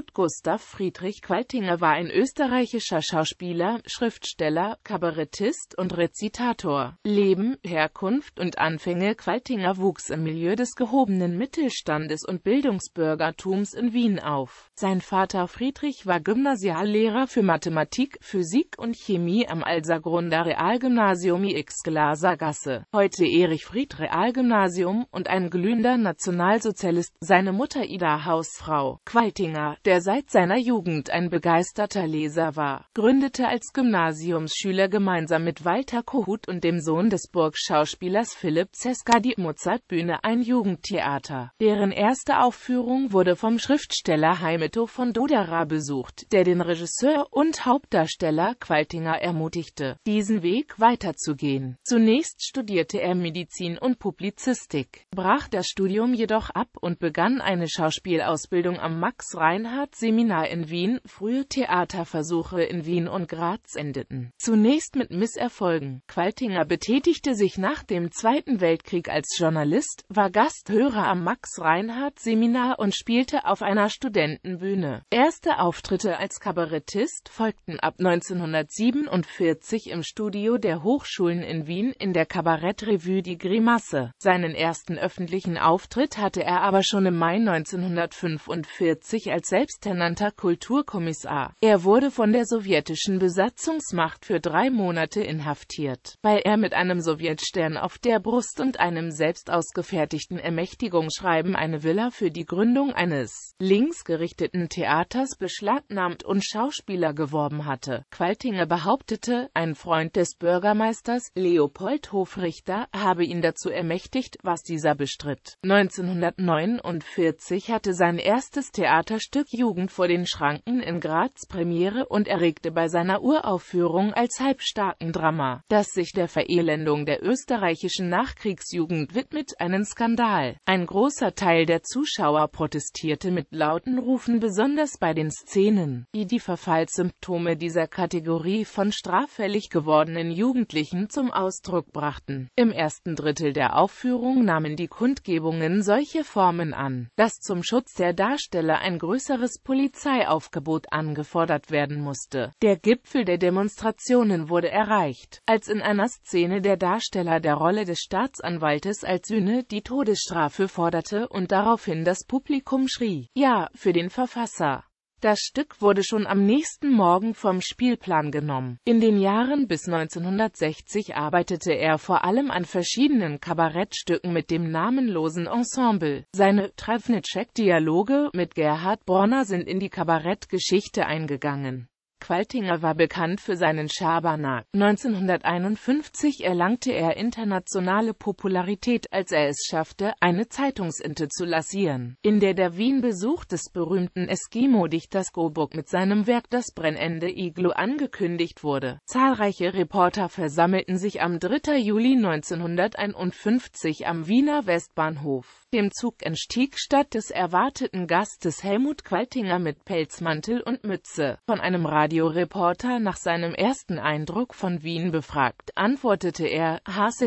Helmut Gustav Friedrich Qualtinger war ein österreichischer Schauspieler, Schriftsteller, Kabarettist und Rezitator. Leben, Herkunft und Anfänge Qualtinger wuchs im Milieu des gehobenen Mittelstandes und Bildungsbürgertums in Wien auf. Sein Vater Friedrich war Gymnasiallehrer für Mathematik, Physik und Chemie am Alsergrunder Realgymnasium X Glaser Gasse, heute Erich Fried Realgymnasium und ein glühender Nationalsozialist, seine Mutter Ida Hausfrau. Qualtinger, der der seit seiner Jugend ein begeisterter Leser war, gründete als Gymnasiumsschüler gemeinsam mit Walter Kohut und dem Sohn des Burgschauspielers Philipp Zeska die Mozartbühne ein Jugendtheater, deren erste Aufführung wurde vom Schriftsteller Heimeto von Dodera besucht, der den Regisseur und Hauptdarsteller Qualtinger ermutigte, diesen Weg weiterzugehen. Zunächst studierte er Medizin und Publizistik, brach das Studium jedoch ab und begann eine Schauspielausbildung am Max Reinhardt Bernhard-Seminar in Wien, frühe Theaterversuche in Wien und Graz endeten. Zunächst mit Misserfolgen. Qualtinger betätigte sich nach dem Zweiten Weltkrieg als Journalist, war Gasthörer am Max-Reinhardt-Seminar und spielte auf einer Studentenbühne. Erste Auftritte als Kabarettist folgten ab 1947 im Studio der Hochschulen in Wien in der Kabarettrevue Die Grimasse. Seinen ersten öffentlichen Auftritt hatte er aber schon im Mai 1945 als Selbst selbsternannter Kulturkommissar. Er wurde von der sowjetischen Besatzungsmacht für drei Monate inhaftiert, weil er mit einem Sowjetstern auf der Brust und einem selbst ausgefertigten Ermächtigungsschreiben eine Villa für die Gründung eines linksgerichteten Theaters beschlagnahmt und Schauspieler geworben hatte. Qualtinger behauptete, ein Freund des Bürgermeisters, Leopold Hofrichter, habe ihn dazu ermächtigt, was dieser bestritt. 1949 hatte sein erstes Theaterstück Jugend vor den Schranken in Graz Premiere und erregte bei seiner Uraufführung als halbstarken Drama, das sich der Verelendung der österreichischen Nachkriegsjugend widmet, einen Skandal. Ein großer Teil der Zuschauer protestierte mit lauten Rufen besonders bei den Szenen, die die Verfallssymptome dieser Kategorie von straffällig gewordenen Jugendlichen zum Ausdruck brachten. Im ersten Drittel der Aufführung nahmen die Kundgebungen solche Formen an, dass zum Schutz der Darsteller ein größerer weiteres Polizeiaufgebot angefordert werden musste. Der Gipfel der Demonstrationen wurde erreicht, als in einer Szene der Darsteller der Rolle des Staatsanwaltes als Sühne die Todesstrafe forderte und daraufhin das Publikum schrie, ja, für den Verfasser. Das Stück wurde schon am nächsten Morgen vom Spielplan genommen. In den Jahren bis 1960 arbeitete er vor allem an verschiedenen Kabarettstücken mit dem namenlosen Ensemble. Seine Travnicek-Dialoge mit Gerhard Bronner sind in die Kabarettgeschichte eingegangen. Qualtinger war bekannt für seinen Schabernack. 1951 erlangte er internationale Popularität, als er es schaffte, eine Zeitungsinte zu lassieren, in der der Wien-Besuch des berühmten Eskimo-Dichters Goldberg mit seinem Werk Das brennende Iglo angekündigt wurde. Zahlreiche Reporter versammelten sich am 3. Juli 1951 am Wiener Westbahnhof. Dem Zug entstieg statt des erwarteten Gastes Helmut Qualtinger mit Pelzmantel und Mütze. Von einem Radioreporter nach seinem ersten Eindruck von Wien befragt, antwortete er, Haas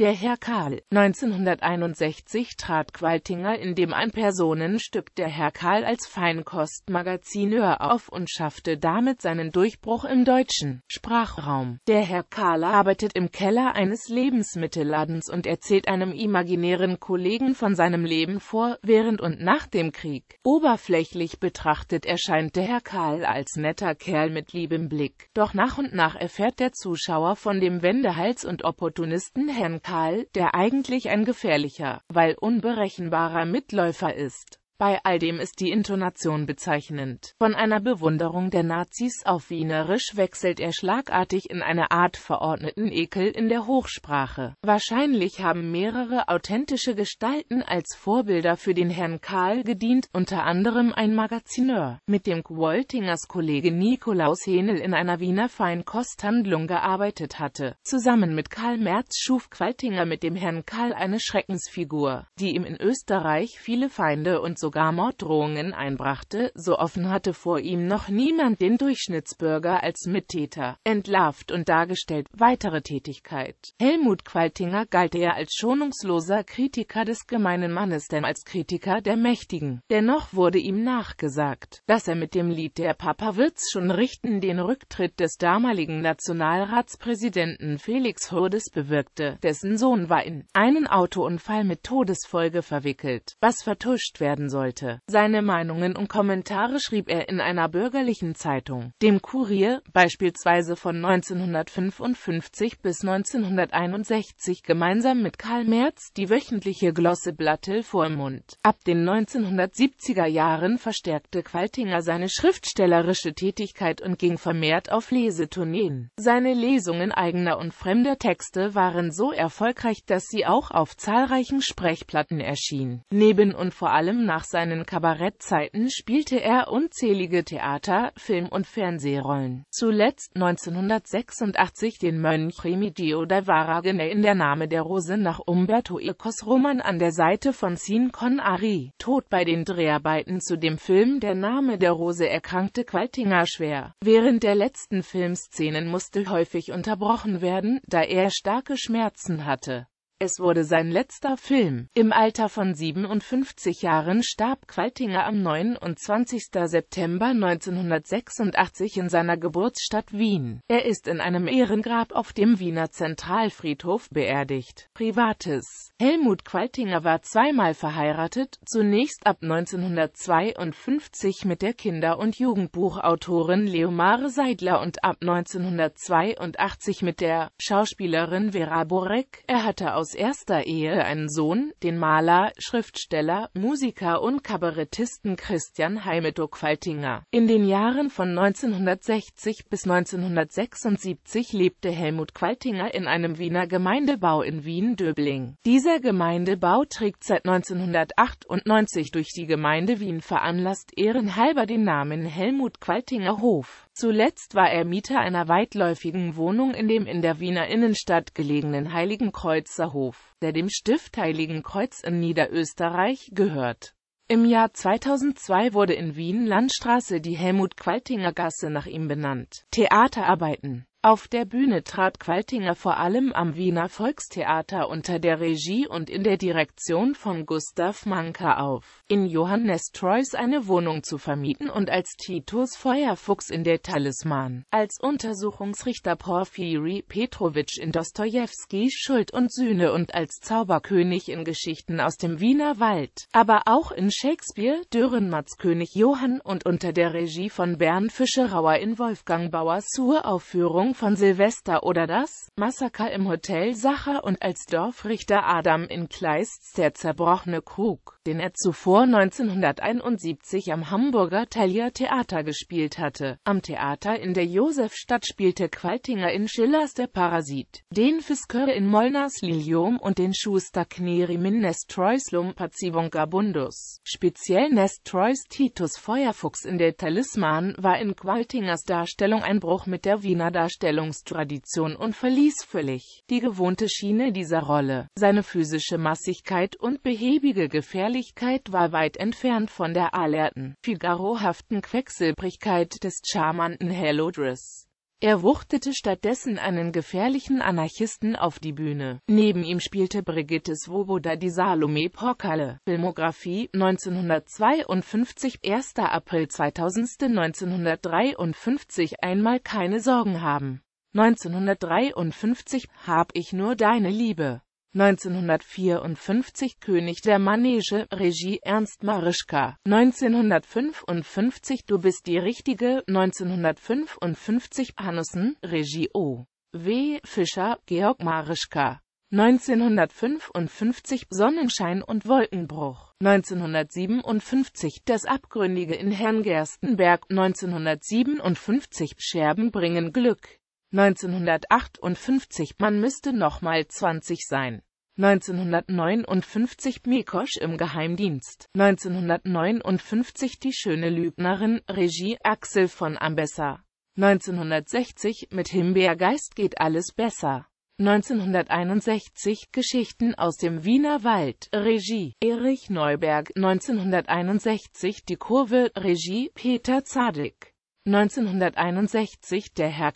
der Herr Karl. 1961 trat Qualtinger in dem Ein-Personen-Stück Der Herr Karl als Feinkostmagazineur auf und schaffte damit seinen Durchbruch im deutschen Sprachraum. Der Herr Karl arbeitet im Keller eines Lebensmittelladens und erzählt einem imaginären Kollegen von seinem Leben vor, während und nach dem Krieg. Oberflächlich betrachtet erscheint der Herr Karl als netter Kerl mit liebem Blick. Doch nach und nach erfährt der Zuschauer von dem Wendehals und Opportunisten Herrn Tal, der eigentlich ein gefährlicher, weil unberechenbarer Mitläufer ist bei all dem ist die Intonation bezeichnend. Von einer Bewunderung der Nazis auf Wienerisch wechselt er schlagartig in eine Art verordneten Ekel in der Hochsprache. Wahrscheinlich haben mehrere authentische Gestalten als Vorbilder für den Herrn Karl gedient, unter anderem ein Magazineur, mit dem Qualtingers Kollege Nikolaus Henel in einer Wiener Feinkosthandlung gearbeitet hatte. Zusammen mit Karl Merz schuf Qualtinger mit dem Herrn Karl eine Schreckensfigur, die ihm in Österreich viele Feinde und so sogar Morddrohungen einbrachte, so offen hatte vor ihm noch niemand den Durchschnittsbürger als Mittäter entlarvt und dargestellt. Weitere Tätigkeit Helmut Qualtinger galt er als schonungsloser Kritiker des gemeinen Mannes denn als Kritiker der Mächtigen. Dennoch wurde ihm nachgesagt, dass er mit dem Lied der Papa wird's schon richten den Rücktritt des damaligen Nationalratspräsidenten Felix Hurdes bewirkte, dessen Sohn war in einen Autounfall mit Todesfolge verwickelt, was vertuscht werden sollte. Seine Meinungen und Kommentare schrieb er in einer bürgerlichen Zeitung, dem Kurier, beispielsweise von 1955 bis 1961 gemeinsam mit Karl Merz die wöchentliche Glosse Blattel Vormund. Ab den 1970er Jahren verstärkte Qualtinger seine schriftstellerische Tätigkeit und ging vermehrt auf Lesetourneen. Seine Lesungen eigener und fremder Texte waren so erfolgreich, dass sie auch auf zahlreichen Sprechplatten erschien. Neben und vor allem nach nach seinen Kabarettzeiten spielte er unzählige Theater-, Film- und Fernsehrollen. Zuletzt 1986 den Mönch Remigio da Varagene in Der Name der Rose nach Umberto Ecos Roman an der Seite von Sin Con Ari. Tod bei den Dreharbeiten zu dem Film Der Name der Rose erkrankte Qualtinger schwer. Während der letzten Filmszenen musste häufig unterbrochen werden, da er starke Schmerzen hatte. Es wurde sein letzter Film. Im Alter von 57 Jahren starb Qualtinger am 29. September 1986 in seiner Geburtsstadt Wien. Er ist in einem Ehrengrab auf dem Wiener Zentralfriedhof beerdigt. Privates Helmut Qualtinger war zweimal verheiratet, zunächst ab 1952 mit der Kinder- und Jugendbuchautorin Leomare Seidler und ab 1982 mit der Schauspielerin Vera Borek. Er hatte aus aus erster Ehe einen Sohn, den Maler, Schriftsteller, Musiker und Kabarettisten Christian Heimetok-Faltinger. In den Jahren von 1960 bis 1976 lebte Helmut Qualtinger in einem Wiener Gemeindebau in Wien-Döbling. Dieser Gemeindebau trägt seit 1998 durch die Gemeinde Wien veranlasst ehrenhalber den Namen Helmut Qualtinger Hof Zuletzt war er Mieter einer weitläufigen Wohnung in dem in der Wiener Innenstadt gelegenen Heiligenkreuzer Hof, der dem Stift Heiligenkreuz in Niederösterreich gehört. Im Jahr 2002 wurde in Wien Landstraße die Helmut-Qualtinger-Gasse nach ihm benannt. Theaterarbeiten auf der Bühne trat Qualtinger vor allem am Wiener Volkstheater unter der Regie und in der Direktion von Gustav Manka auf, in Johannes Treuß eine Wohnung zu vermieten und als Titus Feuerfuchs in der Talisman, als Untersuchungsrichter Porfiri Petrovic in Dostojewski Schuld und Sühne und als Zauberkönig in Geschichten aus dem Wiener Wald, aber auch in Shakespeare, Dürrenmatts König Johann und unter der Regie von Bernd Fischerauer in Wolfgang Bauers Sur-Aufführung Nacht von Silvester oder das Massaker im Hotel Sacher und als Dorfrichter Adam in Kleists der zerbrochene Krug, den er zuvor 1971 am Hamburger Thalia Theater gespielt hatte. Am Theater in der Josefstadt spielte Qualtinger in Schillers Der Parasit, den Fiskör in Molners Lilium und den Schuster Knerim in Nestroys Lumpazivongabundus. Speziell Nestroys Titus Feuerfuchs in der Talisman war in Qualtingers Darstellung ein Bruch mit der Wiener Darstellung. Darstellungstradition und verließ völlig die gewohnte Schiene dieser Rolle. Seine physische Massigkeit und behäbige Gefährlichkeit war weit entfernt von der alerten, figarohaften Quecksilbrigkeit des charmanten Hellodress. Er wuchtete stattdessen einen gefährlichen Anarchisten auf die Bühne. Neben ihm spielte Brigitte Svoboda die Salome Porkalle. Filmografie 1952 1. April 2000 1953 Einmal keine Sorgen haben 1953 Hab ich nur deine Liebe 1954 König der Manege, Regie Ernst Marischka, 1955 Du bist die Richtige, 1955 Panussen, Regie O. W. Fischer, Georg Marischka, 1955 Sonnenschein und Wolkenbruch, 1957 Das Abgründige in Herrn Gerstenberg, 1957 Scherben bringen Glück, 1958 man müsste nochmal 20 sein. 1959 Mikosch im Geheimdienst, 1959 Die schöne Lügnerin, Regie Axel von Ambessa, 1960 mit Himbeergeist geht alles besser, 1961 Geschichten aus dem Wiener Wald, Regie Erich Neuberg, 1961 Die Kurve, Regie Peter Zadig. 1961 Der Herr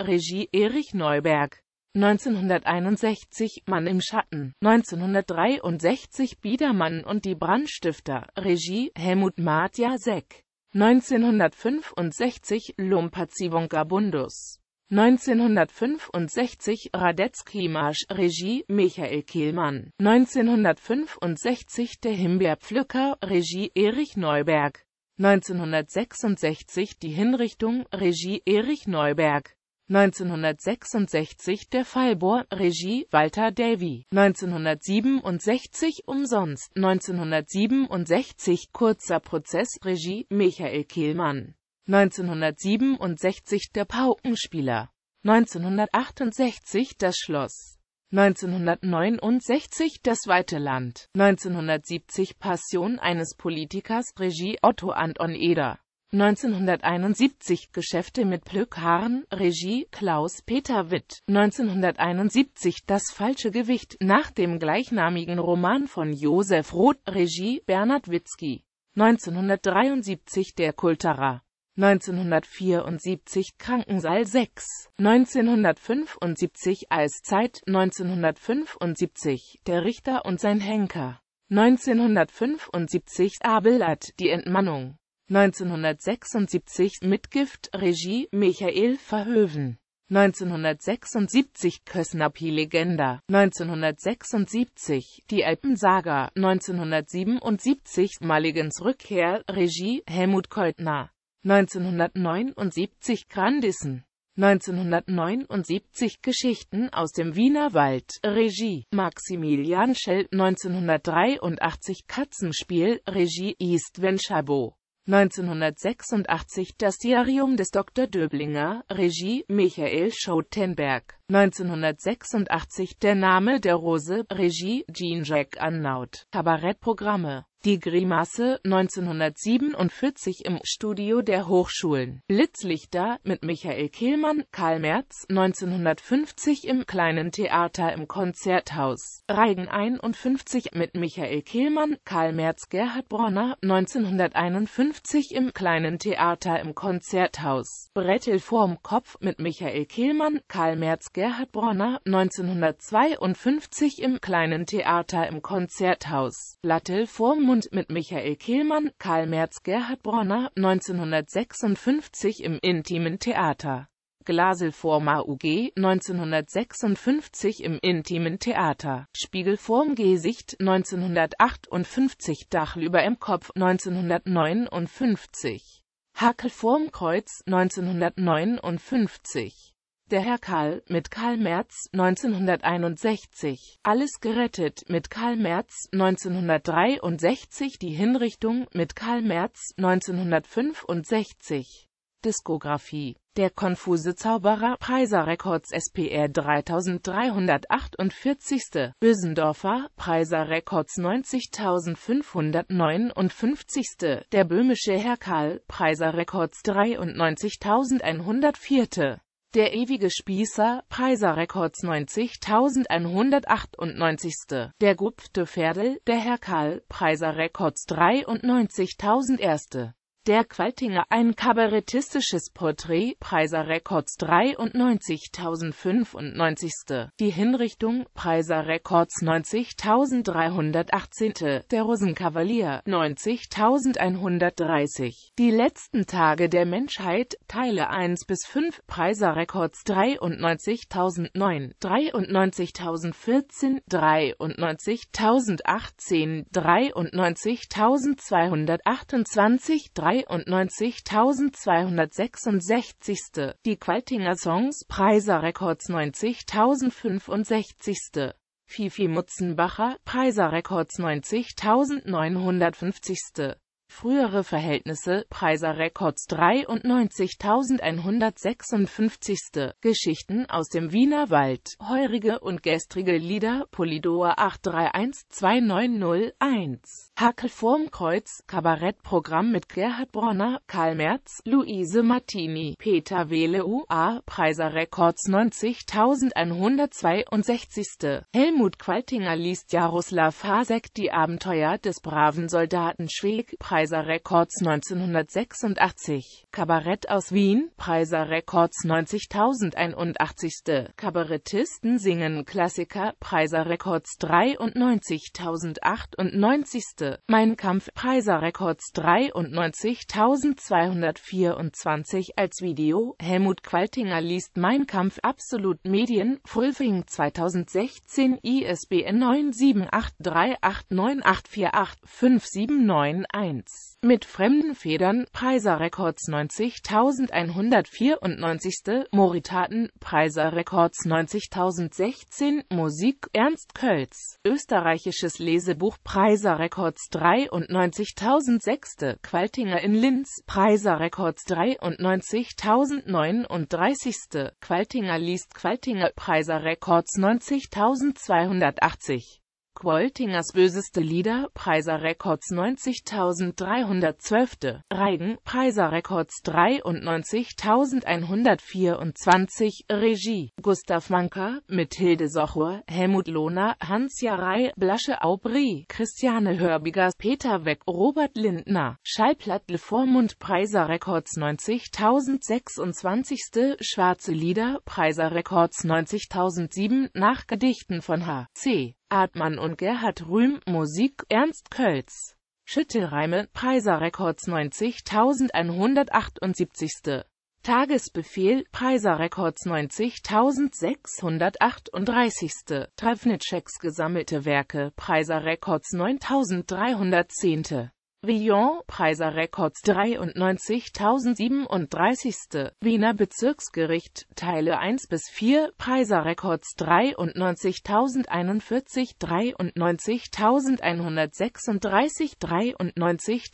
Regie Erich Neuberg 1961 Mann im Schatten, 1963 Biedermann und die Brandstifter, Regie Helmut Matja Seck, 1965 Lumpazivunga Bundus, 1965 Radetzky Marsch, Regie Michael Kehlmann, 1965 Der Himbeerpflücker, Regie Erich Neuberg 1966 Die Hinrichtung, Regie Erich Neuberg. 1966 Der Fallbohr, Regie Walter Davy. 1967 Umsonst. 1967 Kurzer Prozess, Regie Michael Kehlmann. 1967 Der Paukenspieler. 1968 Das Schloss. 1969 Das Weite Land, 1970 Passion eines Politikers, Regie Otto Anton Eder. 1971 Geschäfte mit Plückhaaren, Regie Klaus-Peter Witt. 1971 Das falsche Gewicht, nach dem gleichnamigen Roman von Josef Roth, Regie Bernhard Witzki. 1973 Der Kulterer. 1974 Krankensaal 6, 1975 Eiszeit, 1975 Der Richter und sein Henker, 1975 Abelard, die Entmannung, 1976 Mitgift, Regie Michael Verhöven. 1976 Kösnapi Legenda, 1976 Die Alpensaga, 1977 Maligens Rückkehr, Regie Helmut Keutner. 1979 Grandissen 1979 Geschichten aus dem Wiener Wald, Regie Maximilian Schell 1983 Katzenspiel, Regie East Chabot 1986 Das Diarium des Dr. Döblinger, Regie Michael Schotenberg. 1986 Der Name der Rose, Regie Jean-Jacques Annaut, Kabarettprogramme die Grimasse 1947 im Studio der Hochschulen. Blitzlichter mit Michael Kehlmann, Karl Merz 1950 im Kleinen Theater im Konzerthaus. Reigen 51 mit Michael Kehlmann, Karl Merz, Gerhard Bronner 1951 im Kleinen Theater im Konzerthaus. Brettel vorm Kopf mit Michael Kehlmann, Karl Merz, Gerhard Bronner 1952 im Kleinen Theater im Konzerthaus. Platte vorm Dortmund mit Michael Kehlmann, Karl Merz, Gerhard Bronner, 1956 im Intimen Theater. Glasel Forma UG, 1956 im Intimen Theater, Spiegelform Gesicht, 1958 Dachl über M Kopf, 1959, Hackelform Kreuz, 1959 der Herr Karl mit Karl Merz 1961, Alles gerettet mit Karl Merz 1963, Die Hinrichtung mit Karl Merz 1965. Diskografie Der konfuse Zauberer Preiser Records SPR 3348. Bösendorfer Preiser Records 90559. Der böhmische Herr Karl Preiser Records 93104. Der ewige Spießer, Preiser Records 90.198. Der gupfte Ferdel, der Herr Karl, Preiser Records 93.001 der Qualtinger ein kabarettistisches Porträt, Preiser Records 93.095. Die Hinrichtung, Preiser Records 90.318. Der Rosenkavalier, 90.130. Die letzten Tage der Menschheit, Teile 1 bis 5, Preiser Records 93.009, 93.014, 93.018, 93.228, 92.266. Die Qualtinger Songs Preiser Records 90.065. Fifi Mutzenbacher, Preiser Records 90.950 Frühere Verhältnisse Preiser Records 93.156. Geschichten aus dem Wiener Wald, heurige und gestrige Lieder Polydor 8312901 Hackel vorm Kreuz, Kabarettprogramm mit Gerhard Bronner, Karl Merz, Luise Martini, Peter Weleu, UA, Preiser Records 90.162. Helmut Qualtinger liest Jaroslav Hasek Die Abenteuer des braven Soldaten Schweg, Preiser Preiser Records 1986, Kabarett aus Wien, Preiser Records 90.081. Kabarettisten singen Klassiker, Preiser Records 93.098. Mein Kampf, Preiser Records 93.224 als Video, Helmut Qualtinger liest Mein Kampf Absolut Medien, Frühling 2016, ISBN 978389848. 57991 mit fremden Federn Preiser Records 90194. Moritaten Preiser Records 90016 Musik Ernst Kölz Österreichisches Lesebuch Preiser Records 93006. Qualtinger in Linz Preiser Records 93039. Qualtinger liest Qualtinger Preiser Records 90280 Quoltingers böseste Lieder, Preiser Records 90.312, Reigen, Preiser Records 93.124, Regie, Gustav Manka, mit Sochur, Helmut Lohner, Hans Jarei, Blasche Aubry, Christiane Hörbiger, Peter Weck, Robert Lindner, Schallplattle Vormund Preiser Records 90.026, Schwarze Lieder, Preiser Records 90.007, nach Gedichten von H.C. Artmann und Gerhard Rühm, Musik, Ernst Kölz. Schüttelreime, Preiser Records 90178. Tagesbefehl, Preiser Records 90638. Travniceks gesammelte Werke, Preiser Records 9310. Villon Preiser Records 93.037. Wiener Bezirksgericht, Teile 1 bis 4, Preiser Records 93.041, 93.136,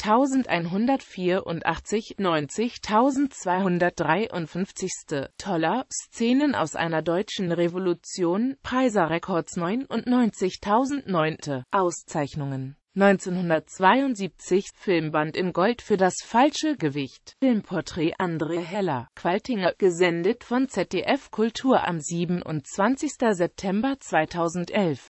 93.184, 90.253. Toller, Szenen aus einer deutschen Revolution, Preiser Records 99.009. Auszeichnungen 1972 Filmband in Gold für das falsche Gewicht. Filmporträt André Heller, Qualtinger, gesendet von ZDF Kultur am 27. September 2011